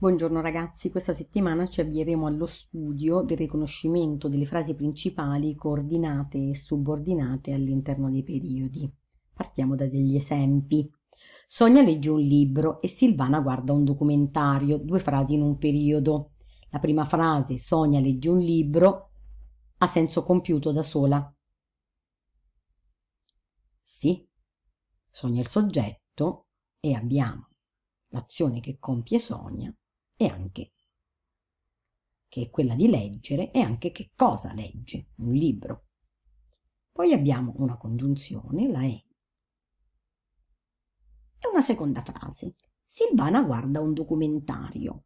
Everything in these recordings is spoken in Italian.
Buongiorno ragazzi, questa settimana ci avvieremo allo studio del riconoscimento delle frasi principali coordinate e subordinate all'interno dei periodi. Partiamo da degli esempi. Sonia legge un libro e Silvana guarda un documentario, due frasi in un periodo. La prima frase, Sonia legge un libro, ha senso compiuto da sola. Sì, Sonia è il soggetto e abbiamo l'azione che compie Sonia e anche che è quella di leggere e anche che cosa legge, un libro. Poi abbiamo una congiunzione, la E. E una seconda frase. Silvana guarda un documentario.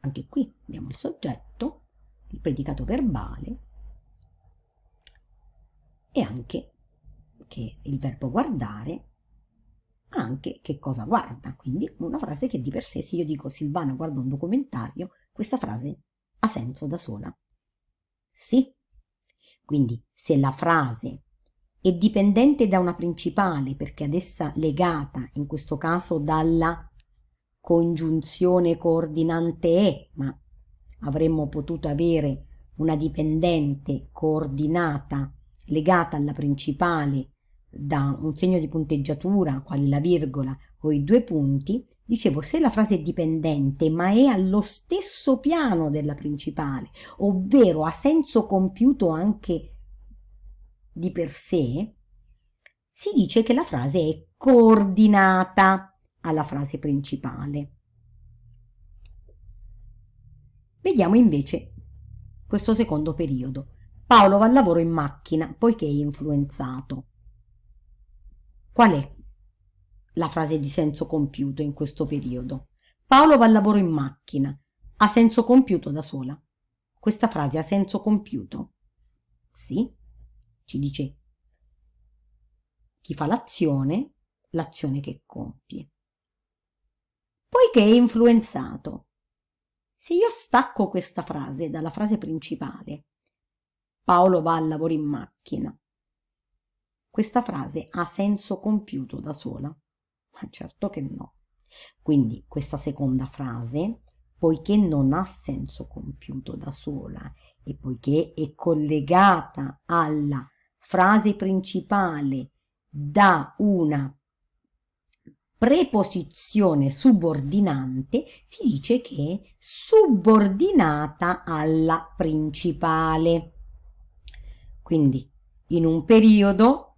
Anche qui abbiamo il soggetto, il predicato verbale e anche che il verbo guardare anche che cosa guarda. Quindi una frase che di per sé, se io dico Silvana guarda un documentario, questa frase ha senso da sola. Sì. Quindi se la frase è dipendente da una principale perché ad essa legata, in questo caso dalla congiunzione coordinante E, ma avremmo potuto avere una dipendente coordinata legata alla principale da un segno di punteggiatura, quali la virgola o i due punti, dicevo se la frase è dipendente ma è allo stesso piano della principale, ovvero ha senso compiuto anche di per sé, si dice che la frase è coordinata alla frase principale. Vediamo invece questo secondo periodo. Paolo va al lavoro in macchina poiché è influenzato. Qual è la frase di senso compiuto in questo periodo? Paolo va al lavoro in macchina. Ha senso compiuto da sola? Questa frase ha senso compiuto? Sì, ci dice chi fa l'azione, l'azione che compie. Poiché è influenzato. Se io stacco questa frase dalla frase principale, Paolo va al lavoro in macchina, questa frase ha senso compiuto da sola? Ma certo che no. Quindi questa seconda frase, poiché non ha senso compiuto da sola e poiché è collegata alla frase principale da una preposizione subordinante, si dice che è subordinata alla principale. Quindi in un periodo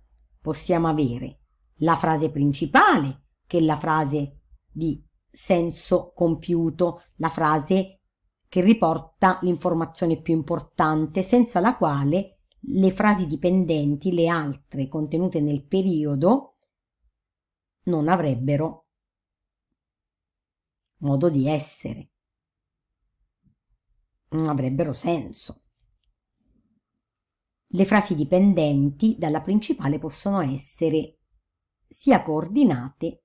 possiamo avere la frase principale, che è la frase di senso compiuto, la frase che riporta l'informazione più importante, senza la quale le frasi dipendenti, le altre contenute nel periodo, non avrebbero modo di essere, non avrebbero senso. Le frasi dipendenti dalla principale possono essere sia coordinate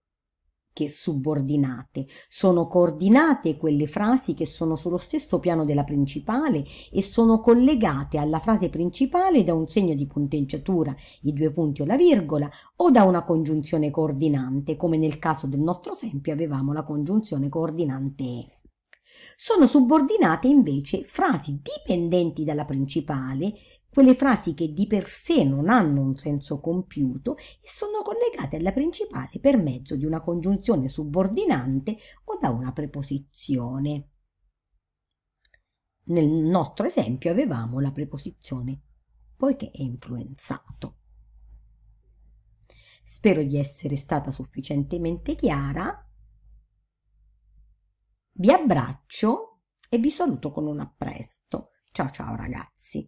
che subordinate. Sono coordinate quelle frasi che sono sullo stesso piano della principale e sono collegate alla frase principale da un segno di punteggiatura, i due punti o la virgola, o da una congiunzione coordinante, come nel caso del nostro esempio avevamo la congiunzione coordinante E sono subordinate invece frasi dipendenti dalla principale, quelle frasi che di per sé non hanno un senso compiuto e sono collegate alla principale per mezzo di una congiunzione subordinante o da una preposizione. Nel nostro esempio avevamo la preposizione poiché è influenzato. Spero di essere stata sufficientemente chiara vi abbraccio e vi saluto con un appresto ciao ciao ragazzi